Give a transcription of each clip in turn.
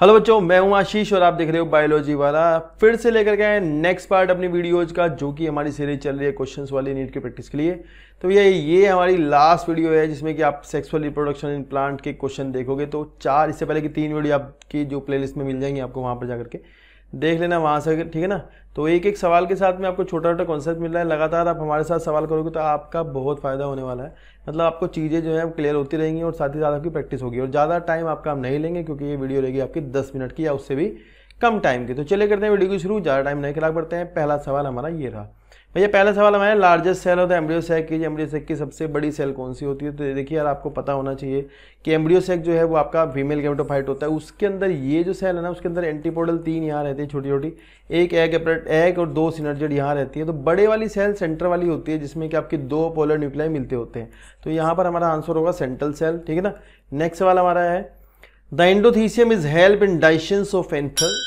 hello बच्चों मैं हूं आशीष और आप देख रहे हो बायोलॉजी वाला फिर से लेकर गए नेक्स्ट पार्ट अपनी वीडियोज का जो कि हमारी सीरीज चल रही है क्वेश्चंस वाली नीट की प्रैक्टिस के लिए तो ये ये हमारी लास्ट वीडियो है जिसमें कि आप सेक्सुअल रिप्रोडक्शन इन प्लांट के क्वेश्चन देखोगे तो चार इससे पहले की तीन वीडियो आपकी जो प्लेलिस्ट में मिल जाएंगी आपको वहाँ पर जाकर के देख लेना वहाँ से ठीक है ना तो एक एक सवाल के साथ में आपको छोटा छोटा कॉन्सेप्ट मिल रहा है लगातार आप हमारे साथ सवाल करोगे तो आपका बहुत फ़ायदा होने वाला है मतलब आपको चीज़ें जो है वो क्लियर होती रहेंगी और साथ ही साथ आपकी प्रैक्टिस होगी और ज़्यादा टाइम आपका हम नहीं लेंगे क्योंकि ये वीडियो रहेगी आपकी दस मिनट की या उससे भी कम टाइम की तो चले करते हैं वीडियो की शुरू ज़्यादा टाइम नहीं खिला पड़ते हैं पहला सवाल हमारा ये रहा भैया पहला सवाल हमारा लार्जेस्ट सेल होता है एम्ब्रियो सेक की एम्ब्रियो सेक की सबसे बड़ी सेल कौन सी होती है तो देखिए यार आपको पता होना चाहिए कि एम्ब्रियो सेक जो है वो आपका फीमेल गेमेटोफाइट होता है उसके अंदर ये जो सेल है ना उसके अंदर एंटीपोडल तीन यहाँ रहती है छोटी छोटी एक एग एपरेट एग और दो सिनर्जेड यहाँ रहती है तो बड़े वाली सेल सेंटर वाली होती है जिसमें कि आपके दो पोलर न्यूक्लियाई मिलते होते हैं तो यहाँ पर हमारा आंसर होगा सेंट्रल सेल ठीक है ना नेक्स्ट सवाल हमारा है the endothecium is help in dehiscence of anther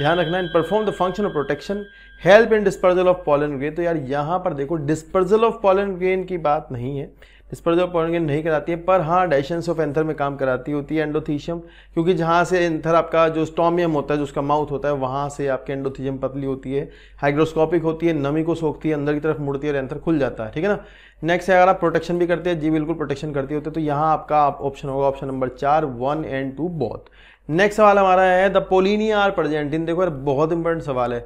ध्यान रखना in perform the function of protection help in dispersal of pollen grain तो यार यहाँ पर देखो डिस्पर्जल ऑफ पॉलन ग्रेन की बात नहीं है डिस्पर्जल ऑफ पॉलन ग्रेन नहीं कराती है पर हाँ डाइशंस ऑफ एंथर में काम कराती होती है एंडोथीशियम क्योंकि जहाँ से एंथर आपका जो स्टोमियम होता है जो उसका माउथ होता है वहाँ से आपके एंडोथीशियम पतली होती है हाइग्रोस्कोपिक होती है नमी को सोखती है अंदर की तरफ मुड़ती है और एंथर खुल जाता है ठीक है ना नेक्स्ट है अगर आप प्रोटेक्शन भी करते हैं जी बिल्कुल प्रोटेक्शन करती होते तो यहाँ आपका ऑप्शन होगा ऑप्शन नंबर चार one and two both next सवाल हमारा है the pollinia are present in देखो यार बहुत इंपॉर्टेंट सवाल है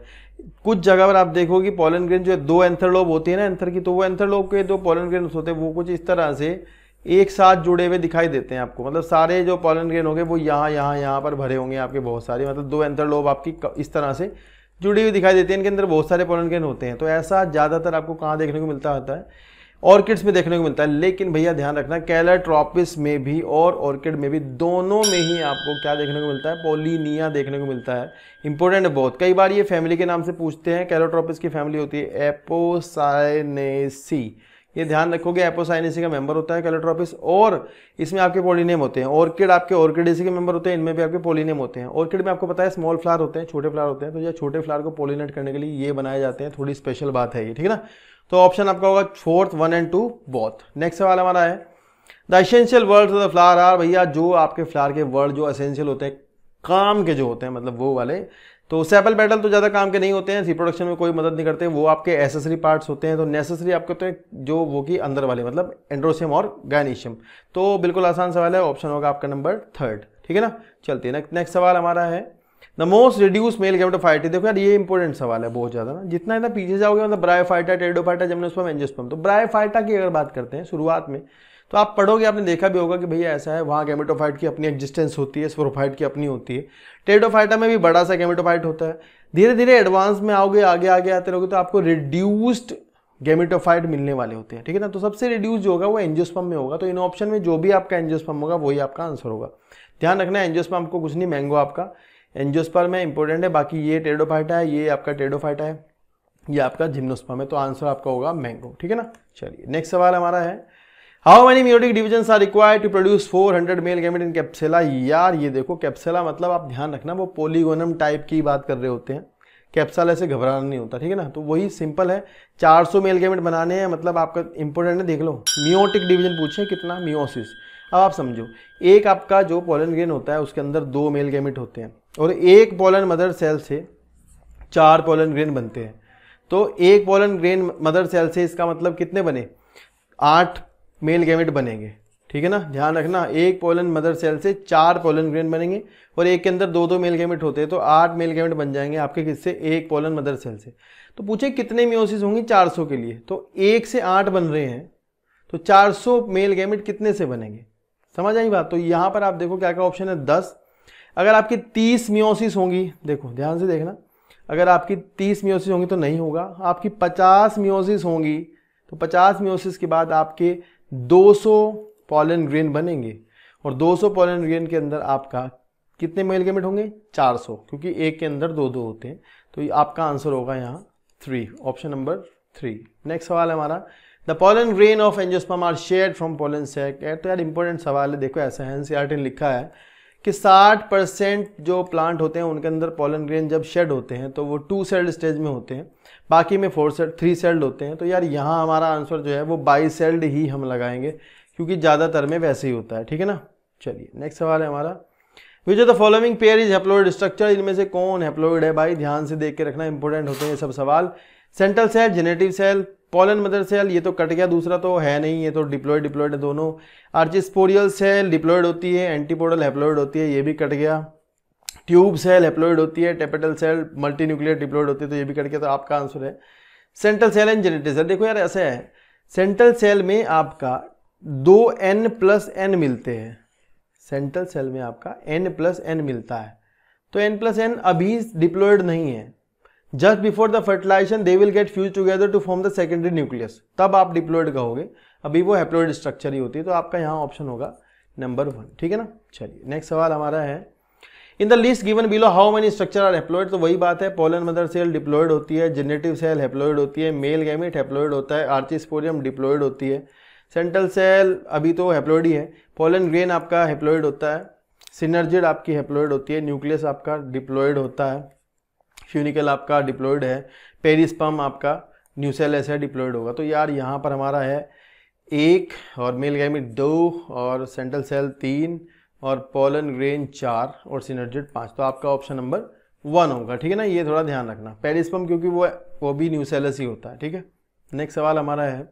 कुछ जगह पर आप देखो कि पोलन ग्रेन जो है दो एंथरलोब होती है ना एंथर की तो वो एंथरलोब के दो पोलन ग्रेन होते हैं वो कुछ इस तरह से एक साथ जुड़े हुए दिखाई देते हैं आपको मतलब सारे जो पोलन ग्रेन होंगे वो यहाँ यहाँ यहाँ पर भरे होंगे आपके बहुत सारे मतलब दो एंथरलोब आपकी इस तरह से जुड़ी हुई दिखाई देती है इनके अंदर बहुत सारे पोलन ग्रेन होते हैं तो ऐसा ज़्यादातर आपको कहाँ देखने को मिलता होता है ऑर्किड्स में देखने को मिलता है लेकिन भैया ध्यान रखना कैलाट्रॉपिस में भी और ऑर्किड में भी दोनों में ही आपको क्या देखने को मिलता है पोलिनिया देखने को मिलता है इंपॉर्टेंट है बहुत कई बार ये फैमिली के नाम से पूछते हैं कैलाट्रॉपिस की फैमिली होती है एपोसाइनेसी ये ध्यान रखोगे एपोसाइनेसी का मेंबर होता है कैलोट्रॉपिस और इसमें आपके पोलिनियम होते हैं ऑर्किड आपके ऑर्किडेसी के मेंबर होते हैं इनमें भी आपके पोलिनियम होते हैं ऑर्किड में आपको पता है स्मॉल फ्लावर होते हैं छोटे फ्लावर होते हैं तो ये छोटे फ्लावर को पोलिनेट करने के लिए ये बनाए जाते हैं थोड़ी स्पेशल बात है ये ठीक है ना तो ऑप्शन आपका होगा fourth one and two both next सवाल हमारा है the essential whorls of the flower are भैया जो आपके फ्लावर के वर्ड जो असेंशियल होते हैं काम के जो होते हैं मतलब वो वाले तो सेपल पेटल तो ज़्यादा काम के नहीं होते हैं रिप्रोडक्शन में कोई मदद नहीं करते वो आपके एसेसरी पार्ट्स होते हैं तो नेसेसरी आपके हैं तो जो वो कि अंदर वाले मतलब एंड्रोसियम और गायनीशियम तो बिल्कुल आसान सवाल है ऑप्शन होगा आपका नंबर थर्ड ठीक है ना चलते हैं नेक्स्ट सवाल हमारा है the most reduced male gametophyte देखो यार ये इंपॉर्टेंट सवाल है बहुत ज़्यादा ना जितना इतना पीछे जाओगे मतलब ब्रायोफाइटा टेडोफाइटा जमनोस्पम एंजियोस्पम तो ब्रायोफाइटा की अगर बात करते हैं शुरुआत में तो आप पढ़ोगे आपने देखा भी होगा कि भैया ऐसा है वहाँ गैमेटोफाइट की अपनी एग्जिस्टेंस होती है स्पोरोफाइट की अपनी होती है टेडोफाइटा में भी बड़ा सा गैमेटोफाइट होता है धीरे धीरे एडवांस में आओगे आगे आगे आते रहोगे तो आपको रिड्यूस्ड गेमिटोफाइट मिलने वाले होते हैं ठीक है ना तो सबसे रिड्यूस जो होगा वो एंजियोस्पम में होगा तो इन ऑप्शन में जो भी आपका एंजियोस्पम होगा वही आपका आंसर होगा ध्यान रखना एंजियोस्पम आपको कुछ नहीं मैंगो आपका एंजियोस्पर्म में इंपॉर्टेंट है बाकी ये टेडोफाइटा है ये आपका टेडोफाइटा है ये आपका जिम्नोस्पर में तो आंसर आपका होगा मैंगो ठीक है ना चलिए नेक्स्ट सवाल हमारा है how many meiotic division are required to produce 400 male gamete in Capsella यार ये देखो कैप्सेला मतलब आप ध्यान रखना वो पोलीगोनम टाइप की बात कर रहे होते हैं कैप्साला से घबराना नहीं होता ठीक है ना तो वही सिंपल है 400 मेल गैमिट बनाने हैं मतलब आपका इंपॉर्टेंट है देख लो मियोटिक डिवीजन पूछे कितना म्योसिस अब आप समझो एक आपका जो पोलन ग्रेन होता है उसके अंदर दो मेल गैमिट होते हैं और एक पोलन मदर सेल से चार पोलन ग्रेन बनते हैं तो एक पोलन ग्रेन मदर सेल से इसका मतलब कितने बने आठ मेल गैमिट बनेंगे ठीक है ना ध्यान रखना एक पोलन मदर सेल से चार पोलन ग्रेन बनेंगे और एक के अंदर दो दो मेल गैमिट होते हैं तो आठ मेल गैमिट बन जाएंगे आपके किससे एक पोलन मदर सेल से तो पूछे कितने म्योसिस होंगी 400 के लिए तो एक से आठ बन रहे हैं तो 400 मेल गैमिट कितने से बनेंगे समझ आई बात तो यहां पर आप देखो क्या क्या ऑप्शन है दस अगर आपकी तीस मियोसिस होंगी देखो ध्यान से देखना अगर आपकी तीस मियोसिस होंगी तो नहीं होगा आपकी पचास मियोसिस होंगी तो पचास मियोसिस के बाद आपके दो सौ पॉलन ग्रेन बनेंगे और दो सौ पॉलन ग्रेन के अंदर आपका कितने मेल गेमिट होंगे 400 क्योंकि एक के अंदर दो दो होते हैं तो आपका आंसर होगा यहाँ three option number three next सवाल है हमारा the pollen grain of angiosperm are shed from pollen sac तो यार इंपॉर्टेंट सवाल है देखो ऐसा एन e लिखा है कि 60 परसेंट जो प्लांट होते हैं उनके अंदर पोलन ग्रेन जब शेड होते हैं तो वो टू सेल्ड स्टेज में होते हैं बाकी में फोर सेल्ड थ्री सेल्ड होते हैं तो यार यहाँ हमारा आंसर जो है वो बाई सेल्ड ही हम लगाएंगे क्योंकि ज़्यादातर में वैसे ही होता है ठीक है ना चलिए नेक्स्ट सवाल है हमारा which of the following pair is haploid structure इनमें से कौन हेप्लोइड है भाई ध्यान से देख के रखना इंपॉर्टेंट होते हैं ये सब सवाल central cell generative cell pollen mother cell ये तो कट गया दूसरा तो है नहीं ये तो डिप्लॉयड डिप्लॉयड है दोनों आर्चिस्पोरियल सेल डिप्लॉयड होती है एंटीपोडल हेप्लॉयड होती है ये भी कट गया ट्यूब सेल हेप्लॉयड होती है tapetal cell multi nuclear diploid होती है तो ये भी कट गया तो आपका आंसर है सेंट्रल सेल एंड जेनेटिस देखो यार ऐसा है सेंट्रल सेल में आपका दो एन प्लस एन मिलते हैं सेंट्रल सेल में आपका एन प्लस एन मिलता है तो एन प्लस एन अभी डिप्लॉयड नहीं है just before the fertilization they will get fuse together to form the secondary nucleus तब आप डिप्लोइड कहोगे अभी वो हैप्लोइड स्ट्रक्चर ही होती है तो आपका यहाँ ऑप्शन होगा नंबर वन ठीक है ना चलिए नेक्स्ट सवाल हमारा है in the list given below how many structure are haploid तो वही बात है पोलन मदर सेल डिप्लोइड होती है जेनेटिव सेल हेप्लोइड होती है मेल गैमिट हेप्लोइड होता है आर्चिस्पोरियम डिप्लोइड होती है सेंट्रल सेल अभी तो हेप्लोइड ही है पोलन ग्रेन आपका हेप्लोइड होता है सिनर्जिड आपकी हेप्लोइड होती है न्यूक्लियस आपका डिप्लोइड होता है फ्यूनिकल आपका डिप्लॉयड है पेरिस्पम आपका न्यूसेल ऐसे डिप्लॉयड होगा तो यार यहाँ पर हमारा है एक और मेल गैमिट दो और सेंट्रल सेल तीन और पोलन ग्रेन चार और सिनर्जेट पाँच तो आपका ऑप्शन नंबर वन होगा ठीक है ना ये थोड़ा ध्यान रखना पेरिस्पम क्योंकि वो वो भी न्यूसेलस ही होता है ठीक है नेक्स्ट सवाल हमारा है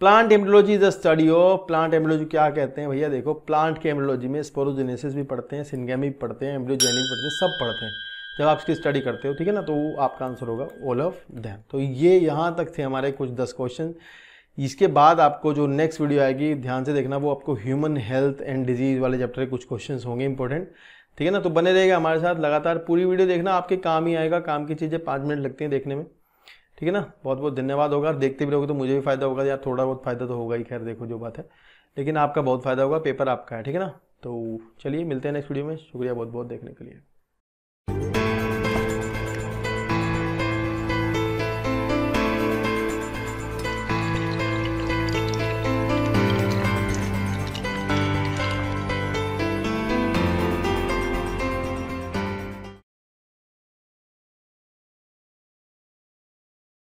plant embryology is a study of plant embryology क्या कहते हैं भैया देखो प्लांट के एम्ब्रोलॉजी में स्पोरोजेनेसिस भी पढ़ते हैं सिनगेमी भी पढ़ते हैं एम्ब्रोजेनिक पढ़ते हैं सब पढ़ते हैं जब आप इसकी स्टडी करते हो ठीक है ना तो आपका आंसर होगा ऑल ऑफ दैम तो ये यहाँ तक थे हमारे कुछ दस क्वेश्चन इसके बाद आपको जो नेक्स्ट वीडियो आएगी ध्यान से देखना वो आपको ह्यूमन हेल्थ एंड डिजीज़ वाले चैप्टर के कुछ क्वेश्चन होंगे इंपॉर्टेंट ठीक है ना तो बने रहेगा हमारे साथ लगातार पूरी वीडियो देखना आपके काम ही आएगा काम की चीज़ें पाँच मिनट लगती हैं देखने में ठीक है ना बहुत बहुत धन्यवाद होगा देखते भी रहोगे तो मुझे भी फायदा होगा यार थोड़ा बहुत फायदा तो होगा ही खैर देखो जो बात है लेकिन आपका बहुत फायदा होगा पेपर आपका है ठीक है ना तो चलिए मिलते हैं नेक्स्ट वीडियो में शुक्रिया बहुत बहुत देखने के लिए